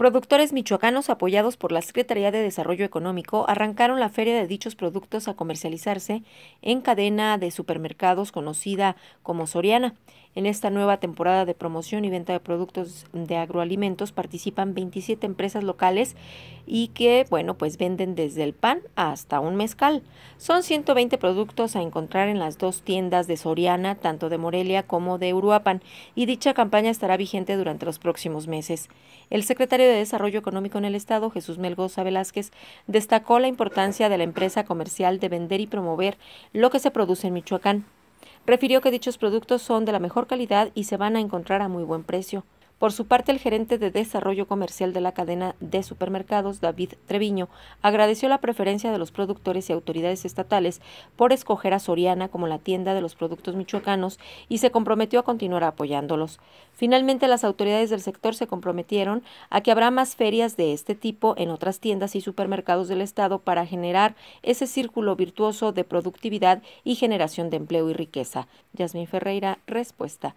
Productores michoacanos apoyados por la Secretaría de Desarrollo Económico arrancaron la feria de dichos productos a comercializarse en cadena de supermercados conocida como Soriana. En esta nueva temporada de promoción y venta de productos de agroalimentos participan 27 empresas locales y que, bueno, pues venden desde el pan hasta un mezcal. Son 120 productos a encontrar en las dos tiendas de Soriana, tanto de Morelia como de Uruapan, y dicha campaña estará vigente durante los próximos meses. El secretario de Desarrollo Económico en el Estado, Jesús Melgoza Velázquez, destacó la importancia de la empresa comercial de vender y promover lo que se produce en Michoacán. Refirió que dichos productos son de la mejor calidad y se van a encontrar a muy buen precio. Por su parte, el gerente de desarrollo comercial de la cadena de supermercados, David Treviño, agradeció la preferencia de los productores y autoridades estatales por escoger a Soriana como la tienda de los productos michoacanos y se comprometió a continuar apoyándolos. Finalmente, las autoridades del sector se comprometieron a que habrá más ferias de este tipo en otras tiendas y supermercados del Estado para generar ese círculo virtuoso de productividad y generación de empleo y riqueza. Yasmin Ferreira, respuesta.